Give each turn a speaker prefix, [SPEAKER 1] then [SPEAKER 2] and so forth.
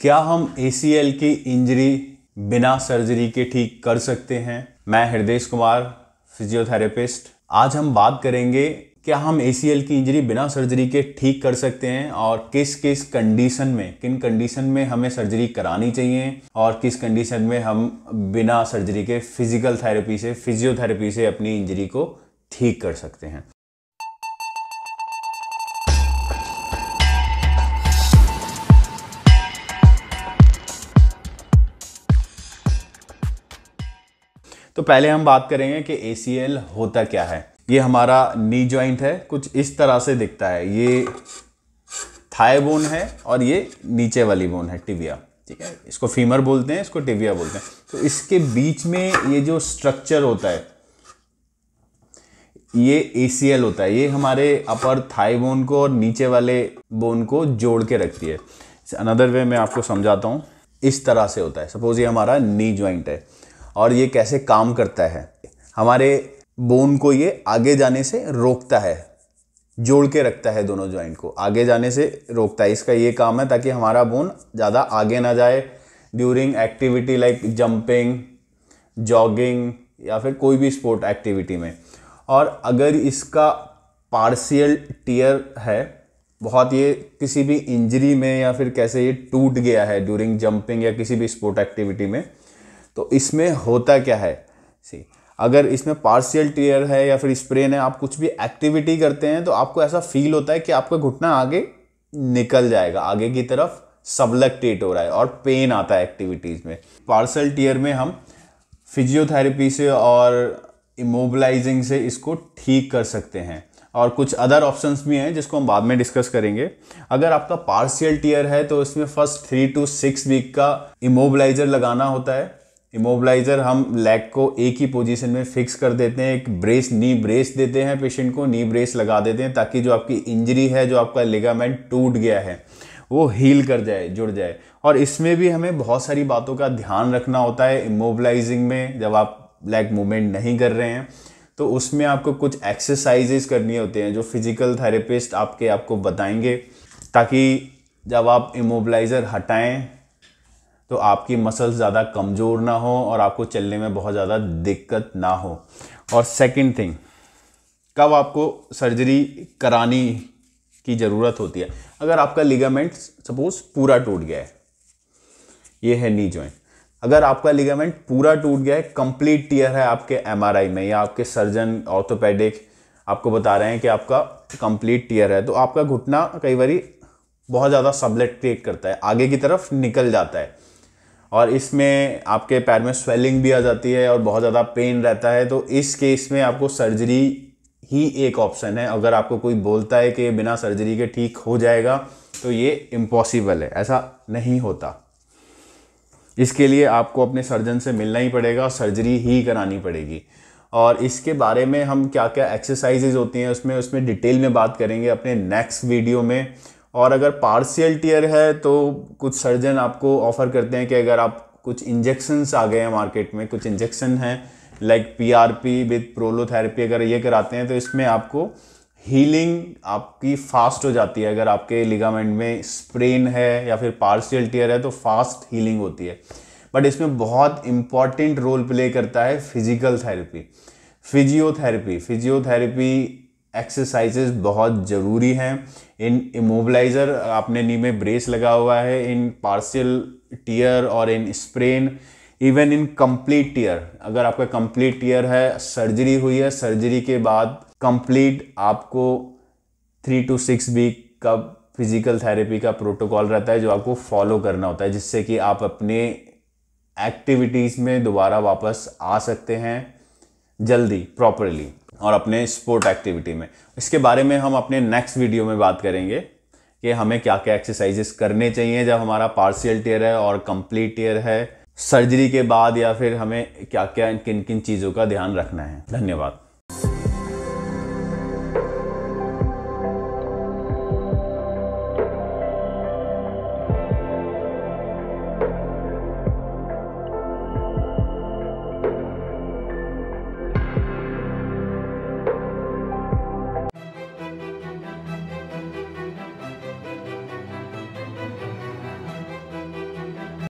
[SPEAKER 1] क्या हम ए की इंजरी बिना सर्जरी के ठीक कर सकते हैं मैं हृदय कुमार फिजियोथेरेपिस्ट आज हम बात करेंगे क्या हम ए की इंजरी बिना सर्जरी के ठीक कर सकते हैं और किस किस कंडीशन में किन कंडीशन में हमें सर्जरी करानी चाहिए और किस कंडीशन में हम बिना सर्जरी के फिजिकल थेरेपी से फिजियोथेरेपी से अपनी इंजरी को ठीक कर सकते हैं तो पहले हम बात करेंगे कि ए होता क्या है ये हमारा नी ज्वाइंट है कुछ इस तरह से दिखता है ये थाई बोन है और ये नीचे वाली बोन है टिविया ठीक है इसको फीमर बोलते हैं इसको टिविया बोलते हैं तो इसके बीच में ये जो स्ट्रक्चर होता है ये ए होता है ये हमारे अपर थाई बोन को और नीचे वाले बोन को जोड़ के रखती है अनदर वे मैं आपको समझाता हूँ इस तरह से होता है सपोज ये हमारा नी ज्वाइंट है और ये कैसे काम करता है हमारे बोन को ये आगे जाने से रोकता है जोड़ के रखता है दोनों जॉइंट को आगे जाने से रोकता है इसका ये काम है ताकि हमारा बोन ज़्यादा आगे ना जाए during activity like jumping jogging या फिर कोई भी स्पोर्ट एक्टिविटी में और अगर इसका पार्शियल टीयर है बहुत ये किसी भी इंजरी में या फिर कैसे ये टूट गया है ड्यूरिंग जंपिंग या किसी भी स्पोर्ट एक्टिविटी में तो इसमें होता क्या है सी अगर इसमें पार्शियल टीयर है या फिर स्प्रेन है आप कुछ भी एक्टिविटी करते हैं तो आपको ऐसा फील होता है कि आपका घुटना आगे निकल जाएगा आगे की तरफ सबलेक्टेट हो रहा है और पेन आता है एक्टिविटीज़ में पार्सल टीयर में हम फिजियोथेरेपी से और इमोबलाइजिंग से इसको ठीक कर सकते हैं और कुछ अदर ऑप्शंस भी हैं जिसको हम बाद में डिस्कस करेंगे अगर आपका पार्शियल टीयर है तो इसमें first three to six week का इमोबलाइजर लगाना होता है इमोबलाइज़र हम लेग को एक ही पोजीशन में फिक्स कर देते हैं एक ब्रेस नी ब्रेस देते हैं पेशेंट को नी ब्रेस लगा देते हैं ताकि जो आपकी इंजरी है जो आपका लिगामेंट टूट गया है वो हील कर जाए जुड़ जाए और इसमें भी हमें बहुत सारी बातों का ध्यान रखना होता है इमोबलाइजिंग में जब आप लेग मूवमेंट नहीं कर रहे हैं तो उसमें आपको कुछ एक्सरसाइजेस करनी होती हैं जो फिज़िकल थेरेपिस्ट आपके आपको बताएंगे ताकि जब आप इमोबलाइज़र हटाएं तो आपकी मसल्स ज़्यादा कमज़ोर ना हो और आपको चलने में बहुत ज़्यादा दिक्कत ना हो और सेकंड थिंग कब आपको सर्जरी करानी की ज़रूरत होती है अगर आपका लिगामेंट सपोज़ पूरा टूट गया है ये है नी जॉइंट अगर आपका लिगामेंट पूरा टूट गया है कंप्लीट टीयर है आपके एमआरआई में या आपके सर्जन ऑर्थोपेडिक आपको बता रहे हैं कि आपका कंप्लीट टीयर है तो आपका घुटना कई बार बहुत ज़्यादा सबलेट क्रिएट करता है आगे की तरफ निकल जाता है और इसमें आपके पैर में स्वेलिंग भी आ जाती है और बहुत ज़्यादा पेन रहता है तो इस केस में आपको सर्जरी ही एक ऑप्शन है अगर आपको कोई बोलता है कि बिना सर्जरी के ठीक हो जाएगा तो ये इम्पॉसिबल है ऐसा नहीं होता इसके लिए आपको अपने सर्जन से मिलना ही पड़ेगा और सर्जरी ही करानी पड़ेगी और इसके बारे में हम क्या क्या एक्सरसाइजेज होती हैं उसमें उसमें डिटेल में बात करेंगे अपने नेक्स्ट वीडियो में और अगर पार्शियल टीयर है तो कुछ सर्जन आपको ऑफ़र करते हैं कि अगर आप कुछ इंजेक्शंस आ गए हैं मार्केट में कुछ इंजेक्शन हैं लाइक पीआरपी विद प्रोलोथेरेपी अगर ये कराते हैं तो इसमें आपको हीलिंग आपकी फास्ट हो जाती है अगर आपके लिगामेंट में स्प्रेन है या फिर पार्शियल टीयर है तो फास्ट हीलिंग होती है बट इसमें बहुत इंपॉर्टेंट रोल प्ले करता है physical therapy physiotherapy physiotherapy exercises बहुत ज़रूरी हैं इन इमोबलाइज़र आपने नी में ब्रेस लगा हुआ है इन पार्सियल टीयर और in sprain even in complete tear अगर आपका कंप्लीट टीयर है सर्जरी हुई है सर्जरी के बाद कंप्लीट आपको थ्री टू सिक्स वीक का फिजिकल थेरेपी का प्रोटोकॉल रहता है जो आपको फॉलो करना होता है जिससे कि आप अपने एक्टिविटीज़ में दोबारा वापस आ सकते हैं जल्दी प्रॉपरली और अपने स्पोर्ट एक्टिविटी में इसके बारे में हम अपने नेक्स्ट वीडियो में बात करेंगे कि हमें क्या क्या एक्सरसाइजेस करने चाहिए जब हमारा पार्शियल टेयर है और कंप्लीट टीयर है सर्जरी के बाद या फिर हमें क्या क्या किन किन चीज़ों का ध्यान रखना है धन्यवाद